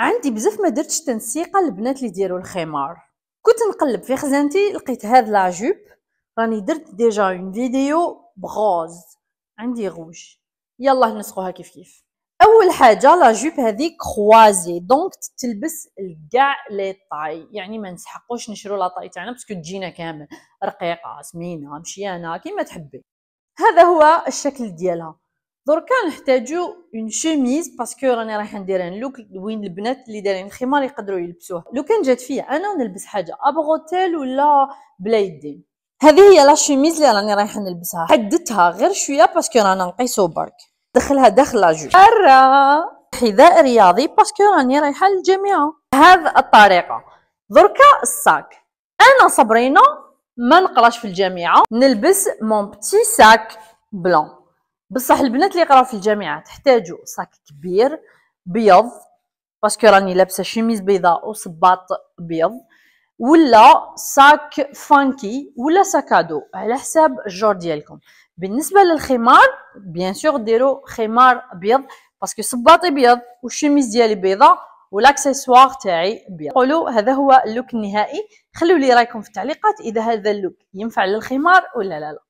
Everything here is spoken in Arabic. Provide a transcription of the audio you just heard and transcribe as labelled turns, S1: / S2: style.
S1: عندي بزاف ما درتش تنسيقه البنات اللي ديروا الخمار كنت نقلب في خزانتي لقيت هاد لا جوب راني درت ديجا اون فيديو بغوز عندي غوج يلا نسقوها كيف كيف اول حاجه لا جوب هذه كروازي دونك تلبس لكاع لي طاي يعني ما نسحقوش نشرو لا طاي تاعنا باسكو تجينا كامل رقيقه سمينه مشيانه كيما تحبي هذا هو الشكل ديالها دركا نحتاجو اون شوميز باسكو راني رايحه ندير ان لوك وين البنات اللي دايرين الخمار يقدروا يلبسوه لو كان جات فيا انا نلبس حاجه ابغوتيل ولا بلا يدين هذه هي لا شوميز اللي راني رايحه نلبسها حددتها غير شويه باسكو رانا نقيسو برك دخلها داخل لاجو حرة حذاء رياضي باسكو راني رايحه للجامعه هذا الطريقه دركا الساك انا صبرينا ما نقراش في الجامعه نلبس مون بتي ساك بلون بصح البنات اللي يقراو في الجامعه تحتاجوا صاك كبير بيض باسكو راني لابسه شيميز بيضاء وصباط بيض ولا ساك فانكي ولا ساكادو على حساب الجور ديالكم بالنسبه للخمار بيان سور ديروا خمار بيض باسكو صباطي بيض والشيميز ديالي بيضاء والاكسسوار تاعي بيض قولوا هذا هو اللوك النهائي خلوا لي رايكم في التعليقات اذا هذا اللوك ينفع للخمار ولا لا لا